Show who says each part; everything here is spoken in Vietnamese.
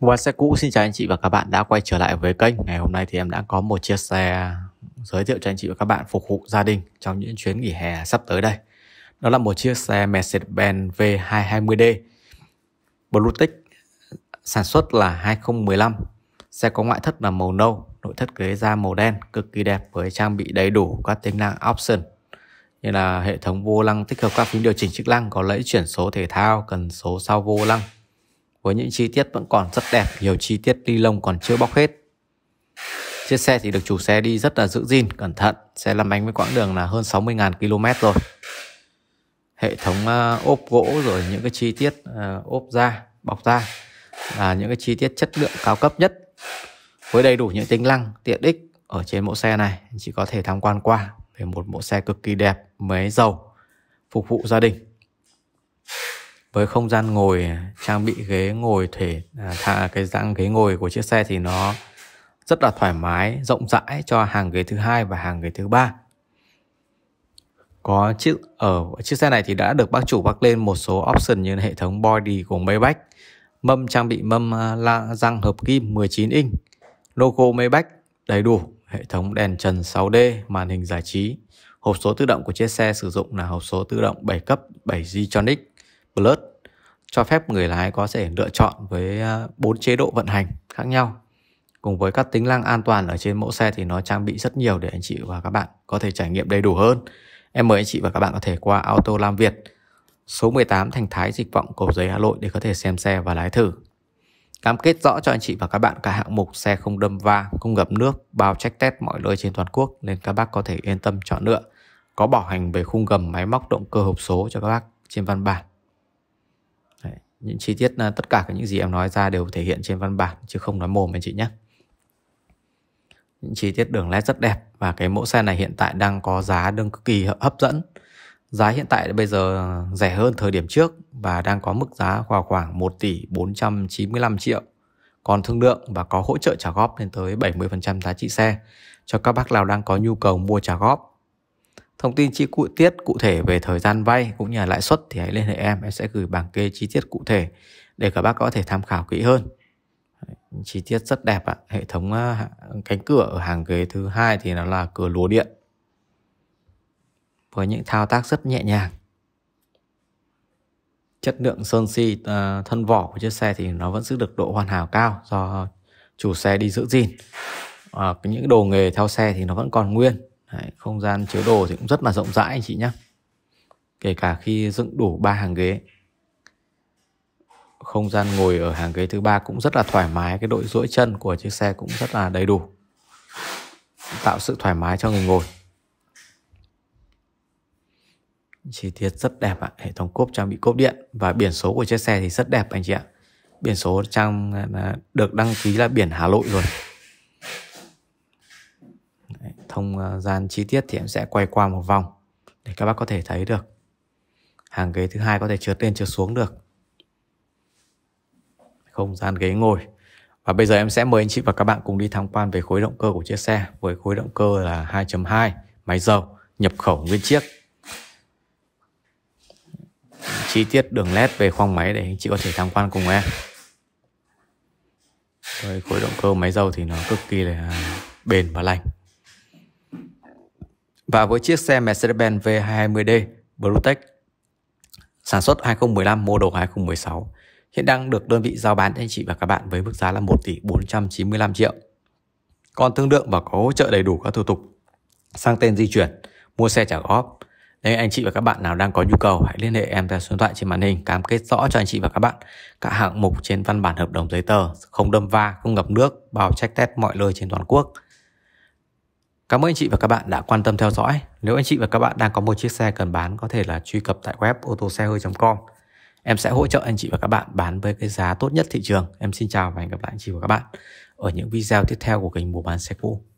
Speaker 1: Và xe cũ xin chào anh chị và các bạn đã quay trở lại với kênh Ngày hôm nay thì em đã có một chiếc xe giới thiệu cho anh chị và các bạn phục vụ gia đình trong những chuyến nghỉ hè sắp tới đây Đó là một chiếc xe Mercedes-Benz V220D Bluetech sản xuất là 2015 Xe có ngoại thất là màu nâu, nội thất ghế da màu đen cực kỳ đẹp với trang bị đầy đủ các tính năng option như là hệ thống vô lăng tích hợp các phím điều chỉnh chức năng có lẫy chuyển số thể thao cần số sau vô lăng với những chi tiết vẫn còn rất đẹp, nhiều chi tiết ly lông còn chưa bóc hết. Chiếc xe thì được chủ xe đi rất là giữ gìn, cẩn thận, xe lăn bánh với quãng đường là hơn 60.000 km rồi. Hệ thống ờ, ốp gỗ rồi những cái chi tiết ờ, ốp da, bọc da là những cái chi tiết chất lượng cao cấp nhất với đầy đủ những tính năng, tiện ích ở trên mẫu xe này chỉ có thể tham quan qua về một mẫu xe cực kỳ đẹp, mới giàu, phục vụ gia đình với không gian ngồi trang bị ghế ngồi thể à, cái dạng ghế ngồi của chiếc xe thì nó rất là thoải mái rộng rãi cho hàng ghế thứ hai và hàng ghế thứ ba có chiếc ở chiếc xe này thì đã được bác chủ bắc lên một số option như hệ thống body của Maybach mâm trang bị mâm à, la, răng hợp kim 19 inch logo Maybach đầy đủ hệ thống đèn trần 6D màn hình giải trí hộp số tự động của chiếc xe sử dụng là hộp số tự động 7 cấp 7 G Tronic Plus cho phép người lái có thể lựa chọn với à, bốn chế độ vận hành khác nhau. Cùng với các tính năng an toàn ở trên mẫu xe thì nó trang bị rất nhiều để anh chị và các bạn có thể trải nghiệm đầy đủ hơn. Em mời anh chị và các bạn có thể qua Auto Lam Việt số 18 Thành Thái Dịch Vọng Cầu Giấy Hà Nội để có thể xem xe và lái thử. Cam kết rõ cho anh chị và các bạn cả hạng mục xe không đâm va, không ngập nước, bao check test mọi nơi trên toàn quốc nên các bác có thể yên tâm chọn lựa. Có bảo hành về khung gầm máy móc động cơ hộp số cho các bác trên văn bản những chi tiết à, tất cả những gì em nói ra đều thể hiện trên văn bản chứ không nói mồm anh chị nhé những chi tiết đường nét rất đẹp và cái mẫu xe này hiện tại đang có giá đương cực kỳ hấp dẫn giá hiện tại bây giờ rẻ hơn thời điểm trước và đang có mức giá vào khoảng 1 tỷ 495 triệu còn thương lượng và có hỗ trợ trả góp lên tới 70% giá trị xe cho các bác nào đang có nhu cầu mua trả góp Thông tin chi cụ tiết cụ thể về thời gian vay cũng như là lãi suất thì hãy liên hệ em, em sẽ gửi bảng kê chi tiết cụ thể để các bác có thể tham khảo kỹ hơn. Chi tiết rất đẹp ạ, hệ thống cánh cửa ở hàng ghế thứ hai thì nó là cửa lúa điện. Với những thao tác rất nhẹ nhàng. Chất lượng sơn si à, thân vỏ của chiếc xe thì nó vẫn giữ được độ hoàn hảo cao do chủ xe đi giữ gìn. À, những đồ nghề theo xe thì nó vẫn còn nguyên Đấy, không gian chứa đồ thì cũng rất là rộng rãi anh chị nhé kể cả khi dựng đủ ba hàng ghế không gian ngồi ở hàng ghế thứ ba cũng rất là thoải mái cái đội duỗi chân của chiếc xe cũng rất là đầy đủ tạo sự thoải mái cho người ngồi chi tiết rất đẹp ạ hệ thống cốp trang bị cốp điện và biển số của chiếc xe thì rất đẹp anh chị ạ biển số trang à, được đăng ký là biển Hà Nội rồi không ờ, gian chi tiết thì em sẽ quay qua một vòng để các bác có thể thấy được hàng ghế thứ hai có thể trượt lên trượt xuống được không gian ghế ngồi và bây giờ em sẽ mời anh chị và các bạn cùng đi tham quan về khối động cơ của chiếc xe với khối động cơ là 2.2 máy dầu nhập khẩu nguyên chiếc chi tiết đường led về khoang máy để anh chị có thể tham quan cùng em với khối động cơ máy dầu thì nó cực kỳ là bền và lành và với chiếc xe Mercedes-Benz V220D Brutec sản xuất 2015 model 2016 hiện đang được đơn vị giao bán cho anh chị và các bạn với mức giá là 1 tỷ 495 triệu. Còn thương lượng và có hỗ trợ đầy đủ các thủ tục sang tên di chuyển, mua xe trả góp. Nếu anh chị và các bạn nào đang có nhu cầu hãy liên hệ em theo số điện thoại trên màn hình cam kết rõ cho anh chị và các bạn các hạng mục trên văn bản hợp đồng giấy tờ không đâm va, không ngập nước, bao check test mọi nơi trên toàn quốc. Cảm ơn anh chị và các bạn đã quan tâm theo dõi. Nếu anh chị và các bạn đang có một chiếc xe cần bán có thể là truy cập tại web otosehơi.com. Em sẽ hỗ trợ anh chị và các bạn bán với cái giá tốt nhất thị trường. Em xin chào và hẹn gặp lại anh chị và các bạn ở những video tiếp theo của kênh mua bán xe cũ.